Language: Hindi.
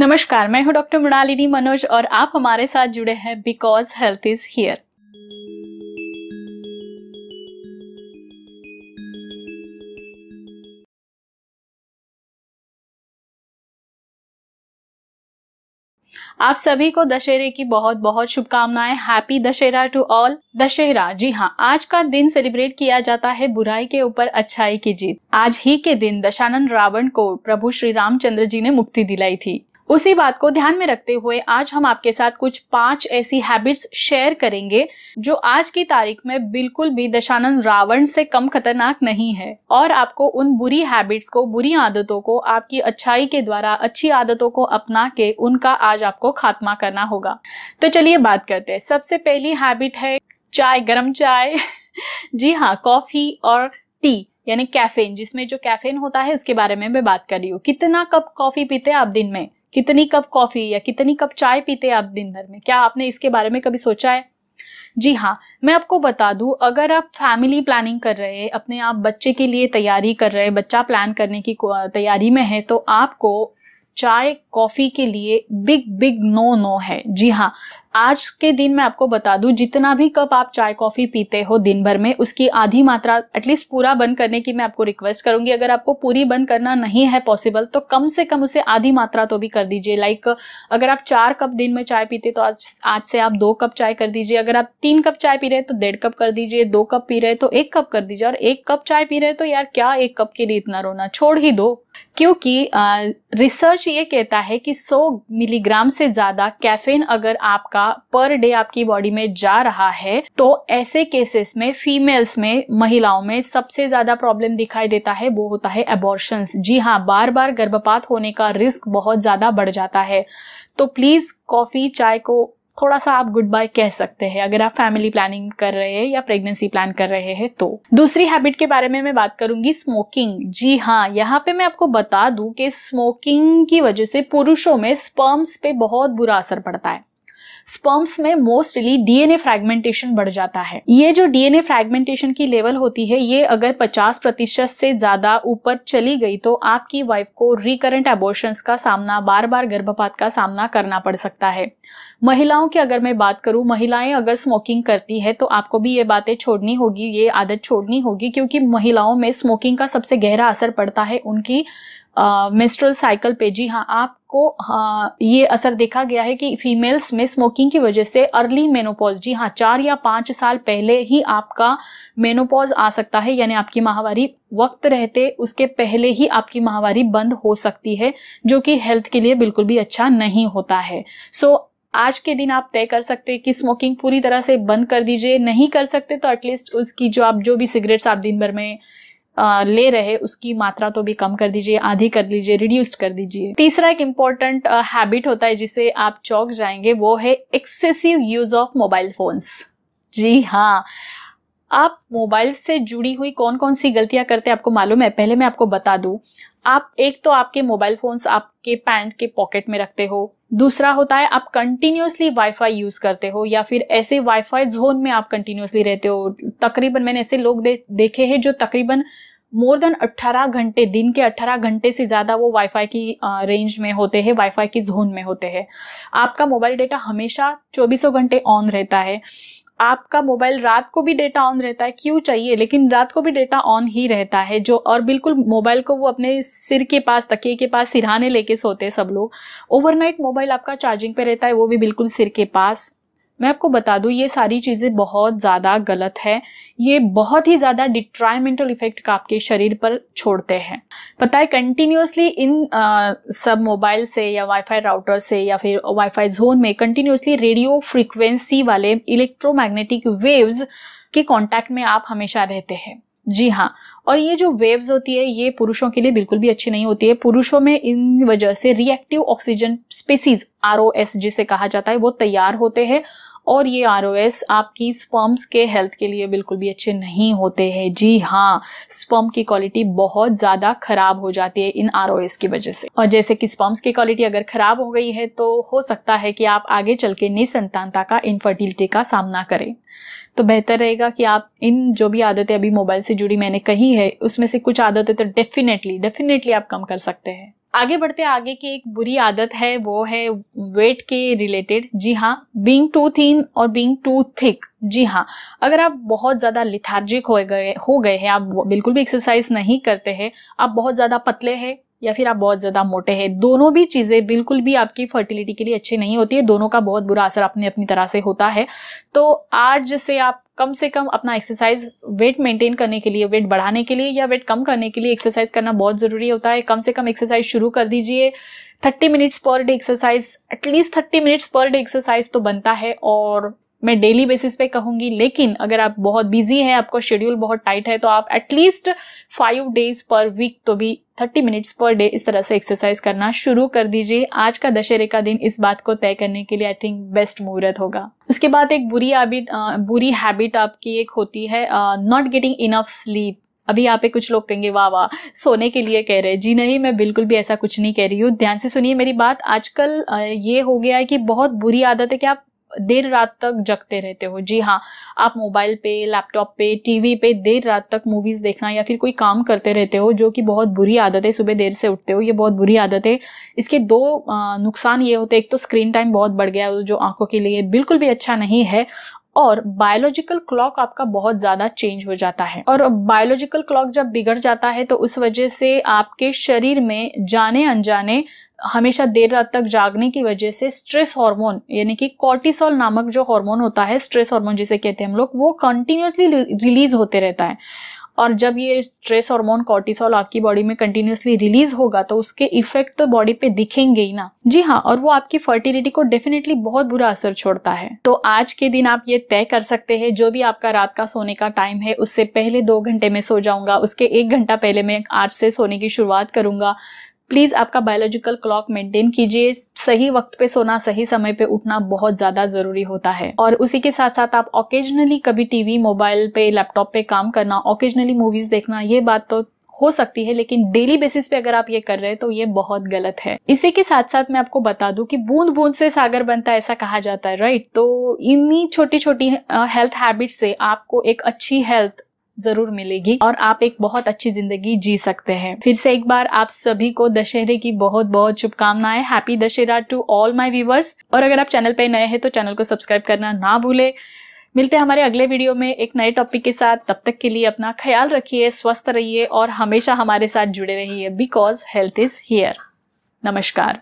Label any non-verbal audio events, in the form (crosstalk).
नमस्कार मैं हूं डॉक्टर मृणालिनी मनोज और आप हमारे साथ जुड़े हैं बिकॉज हेल्थ इज हियर आप सभी को दशहरे की बहुत बहुत शुभकामनाएं happy Dussehra to all Dussehra जी हाँ आज का दिन सेलिब्रेट किया जाता है बुराई के ऊपर अच्छाई की जीत आज ही के दिन दशानंद रावण को प्रभु श्री रामचंद्र जी ने मुक्ति दिलाई थी उसी बात को ध्यान में रखते हुए आज हम आपके साथ कुछ पांच ऐसी हैबिट्स शेयर करेंगे जो आज की तारीख में बिल्कुल भी दशानंद रावण से कम खतरनाक नहीं है और आपको उन बुरी हैबिट्स को बुरी आदतों को आपकी अच्छाई के द्वारा अच्छी आदतों को अपना के उनका आज आपको खात्मा करना होगा तो चलिए बात करते हैं सबसे पहली हैबिट है चाय गर्म चाय (laughs) जी हाँ कॉफी और टी यानी कैफेन जिसमें जो कैफेन होता है इसके बारे में मैं बात कर रही हूँ कितना कप कॉफी पीते हैं आप दिन में कितनी कप कॉफ़ी या कितनी कप चाय पीते हैं आप दिन भर में क्या आपने इसके बारे में कभी सोचा है जी हाँ मैं आपको बता दूं अगर आप फैमिली प्लानिंग कर रहे हैं अपने आप बच्चे के लिए तैयारी कर रहे हैं बच्चा प्लान करने की तैयारी में है तो आपको चाय कॉफ़ी के लिए बिग बिग नो नो है जी हाँ आज के दिन मैं आपको बता दूं जितना भी कप आप चाय कॉफी पीते हो दिन भर में उसकी आधी मात्रा एटलीस्ट पूरा बंद करने की मैं आपको रिक्वेस्ट करूंगी अगर आपको पूरी बंद करना नहीं है पॉसिबल तो कम से कम उसे आधी मात्रा तो भी कर दीजिए लाइक अगर आप चार कप दिन में चाय पीते तो आज आज से आप दो कप चाय कर दीजिए अगर आप तीन कप चाय पी रहे तो डेढ़ कप कर दीजिए दो कप पी रहे तो एक कप कर दीजिए और एक कप चाय पी रहे तो यार क्या एक कप के लिए इतना रोना छोड़ ही दो क्योंकि रिसर्च ये कहता है कि 100 मिलीग्राम से ज़्यादा कैफीन अगर आपका पर डे आपकी बॉडी में जा रहा है तो ऐसे केसेस में फीमेल्स में महिलाओं में सबसे ज़्यादा प्रॉब्लम दिखाई देता है वो होता है एबॉर्शन जी हाँ बार बार गर्भपात होने का रिस्क बहुत ज़्यादा बढ़ जाता है तो प्लीज़ कॉफ़ी चाय को थोड़ा सा आप गुड बाय कह सकते हैं अगर आप फैमिली प्लानिंग कर रहे हैं या प्रेगनेंसी प्लान कर रहे हैं तो दूसरी हैबिट के बारे में मैं बात करूंगी स्मोकिंग जी हाँ यहाँ पे मैं आपको बता दूं कि स्मोकिंग की वजह से पुरुषों में स्पर्म्स पे बहुत बुरा असर पड़ता है स्पर्म्स में मोस्टली डीएनए फ्रेगमेंटेशन बढ़ जाता है ये जो डीएनए फ्रेगमेंटेशन की लेवल होती है ये अगर 50 प्रतिशत से ज्यादा ऊपर चली गई तो आपकी वाइफ को रिकरेंट एबोर्शन का सामना बार बार गर्भपात का सामना करना पड़ सकता है महिलाओं की अगर मैं बात करूं महिलाएं अगर स्मोकिंग करती है तो आपको भी ये बातें छोड़नी होगी ये आदत छोड़नी होगी क्योंकि महिलाओं में स्मोकिंग का सबसे गहरा असर पड़ता है उनकी मेस्ट्रल साइकिल पे जी हाँ आपको हाँ, ये असर देखा गया है कि फीमेल्स में स्मोकिंग की वजह से अर्ली मेनोपॉज जी हाँ चार या पांच साल पहले ही आपका मेनोपॉज आ सकता है यानी आपकी माहवारी वक्त रहते उसके पहले ही आपकी माहवारी बंद हो सकती है जो कि हेल्थ के लिए बिल्कुल भी अच्छा नहीं होता है सो so, आज के दिन आप तय कर सकते हैं कि स्मोकिंग पूरी तरह से बंद कर दीजिए नहीं कर सकते तो एटलीस्ट उसकी जो आप जो भी सिगरेट्स आप दिन भर में ले रहे उसकी मात्रा तो भी कम कर दीजिए आधी कर लीजिए रिड्यूस कर दीजिए तीसरा एक इम्पॉर्टेंट हैबिट होता है जिसे आप चौक जाएंगे वो है excessive use of mobile phones जी हाँ आप मोबाइल से जुड़ी हुई कौन कौन सी गलतियां करते हैं आपको मालूम है पहले मैं आपको बता दूं आप एक तो आपके मोबाइल फोन्स आपके पैंट के पॉकेट में रखते हो दूसरा होता है आप कंटिन्यूसली वाईफाई यूज करते हो या फिर ऐसे वाईफाई जोन में आप कंटिन्यूसली रहते हो तकरीबन मैंने ऐसे लोग दे, देखे हैं जो तकरीबन मोर देन 18 घंटे दिन के 18 घंटे से ज़्यादा वो वाईफाई की रेंज में होते हैं वाईफाई की जोन में होते हैं आपका मोबाइल डेटा हमेशा चौबीसों घंटे ऑन रहता है आपका मोबाइल रात को भी डेटा ऑन रहता है क्यों चाहिए लेकिन रात को भी डेटा ऑन ही रहता है जो और बिल्कुल मोबाइल को वो अपने सिर के पास तकिए के पास सिरहाने लेके सोते हैं सब लोग ओवरनाइट मोबाइल आपका चार्जिंग पे रहता है वो भी बिल्कुल सिर के पास मैं आपको बता दूँ ये सारी चीज़ें बहुत ज़्यादा गलत है ये बहुत ही ज़्यादा डिट्राइमेंटल इफेक्ट का आपके शरीर पर छोड़ते हैं पता है कंटिन्यूसली इन आ, सब मोबाइल से या वाईफाई राउटर से या फिर वाईफाई जोन में कंटिन्यूसली रेडियो फ्रिक्वेंसी वाले इलेक्ट्रोमैग्नेटिक वेव्स के कांटेक्ट में आप हमेशा रहते हैं जी हाँ और ये जो वेव्स होती है ये पुरुषों के लिए बिल्कुल भी अच्छी नहीं होती है पुरुषों में इन वजह से रिएक्टिव ऑक्सीजन स्पेसीज आर जिसे कहा जाता है वो तैयार होते हैं और ये आर आपकी स्पर्म्स के हेल्थ के लिए बिल्कुल भी अच्छे नहीं होते हैं जी हाँ स्पर्म की क्वालिटी बहुत ज़्यादा खराब हो जाती है इन आर की वजह से और जैसे कि स्पर्म्स की क्वालिटी अगर खराब हो गई है तो हो सकता है कि आप आगे चल के निसंतानता का इनफर्टिलिटी का सामना करें तो बेहतर रहेगा कि आप इन जो भी आदतें अभी मोबाइल से जुड़ी मैंने कही है उसमें से कुछ आदतें तो डेफिनेटली डेफिनेटली आप कम कर सकते हैं आगे बढ़ते आगे की एक बुरी आदत है वो है वेट के रिलेटेड जी हाँ बींग टू थीन और बींग टू थिक जी हाँ अगर आप बहुत ज़्यादा लिथार्जिक हो गए हो गए हैं आप बिल्कुल भी एक्सरसाइज नहीं करते हैं आप बहुत ज़्यादा पतले हैं या फिर आप बहुत ज़्यादा मोटे हैं दोनों भी चीज़ें बिल्कुल भी आपकी फर्टिलिटी के लिए अच्छी नहीं होती है दोनों का बहुत बुरा असर अपने अपनी तरह से होता है तो आज से आप कम से कम अपना एक्सरसाइज वेट मेंटेन करने के लिए वेट बढ़ाने के लिए या वेट कम करने के लिए एक्सरसाइज करना बहुत ज़रूरी होता है कम से कम एक्सरसाइज शुरू कर दीजिए thirty minutes per day exercise at least thirty minutes per day exercise तो बनता है और मैं डेली बेसिस पे कहूंगी लेकिन अगर आप बहुत बिजी हैं आपका शेड्यूल बहुत टाइट है तो आप at least five days per week तो भी थर्टी मिनट्स पर डे इस तरह से एक्सरसाइज करना शुरू कर दीजिए आज का दशहरे का दिन इस बात को तय करने के लिए आई थिंक बेस्ट मुहूर्त होगा उसके बाद एक बुरी हैबिट बुरी हैबिट आपकी एक होती है नॉट गेटिंग इनफ स्लीप अभी यहाँ पे कुछ लोग कहेंगे वाह वाह सोने के लिए कह रहे हैं जी नहीं मैं बिल्कुल भी ऐसा कुछ नहीं कह रही हूँ ध्यान से सुनिए मेरी बात आजकल ये हो गया है कि बहुत बुरी आदत है कि आप देर रात तक जगते रहते हो जी हाँ आप मोबाइल पे लैपटॉप पे टीवी पे देर रात तक मूवीज देखना या फिर कोई काम करते रहते हो जो कि बहुत बुरी आदत है सुबह देर से उठते हो ये बहुत बुरी आदत है इसके दो नुकसान ये होते हैं एक तो स्क्रीन टाइम बहुत बढ़ गया जो आंखों के लिए बिल्कुल भी अच्छा नहीं है और बायोलॉजिकल क्लॉक आपका बहुत ज़्यादा चेंज हो जाता है और बायोलॉजिकल क्लॉक जब बिगड़ जाता है तो उस वजह से आपके शरीर में जाने अनजाने हमेशा देर रात तक जागने की वजह से स्ट्रेस हार्मोन यानी कि कॉर्टिसोल नामक जो हार्मोन होता है स्ट्रेस हार्मोन जिसे कहते हैं हम लोग वो कंटिन्यूसली रिलीज होते रहता है और जब ये स्ट्रेस हार्मोन कॉर्टिसोल आपकी बॉडी में कंटिन्यूसली रिलीज होगा तो उसके इफेक्ट तो बॉडी पे दिखेंगे ही ना जी हाँ और वो आपकी फर्टिलिटी को डेफिनेटली बहुत बुरा असर छोड़ता है तो आज के दिन आप ये तय कर सकते हैं जो भी आपका रात का सोने का टाइम है उससे पहले दो घंटे में सो जाऊंगा उसके एक घंटा पहले मैं आज से सोने की शुरुआत करूंगा प्लीज आपका बायोलॉजिकल क्लॉक मेंटेन कीजिए सही वक्त पे सोना सही समय पे उठना बहुत ज्यादा जरूरी होता है और उसी के साथ साथ आप ओकेजनली कभी टीवी मोबाइल पे लैपटॉप पे काम करना ओकेजनली मूवीज देखना ये बात तो हो सकती है लेकिन डेली बेसिस पे अगर आप ये कर रहे हैं तो ये बहुत गलत है इसी के साथ साथ मैं आपको बता दूं कि बूंद बूंद से सागर बनता है ऐसा कहा जाता है राइट तो इन्हीं छोटी छोटी हेल्थ हैबिट से आपको एक अच्छी हेल्थ जरूर मिलेगी और आप एक बहुत अच्छी जिंदगी जी सकते हैं फिर से एक बार आप सभी को दशहरे की बहुत बहुत शुभकामनाएं happy Dussehra to all my viewers और अगर आप चैनल पर नए हैं तो चैनल को सब्सक्राइब करना ना भूले मिलते हैं हमारे अगले वीडियो में एक नए टॉपिक के साथ तब तक के लिए अपना ख्याल रखिए स्वस्थ रहिए और हमेशा हमारे साथ जुड़े रहिए बिकॉज हेल्थ इज हियर नमस्कार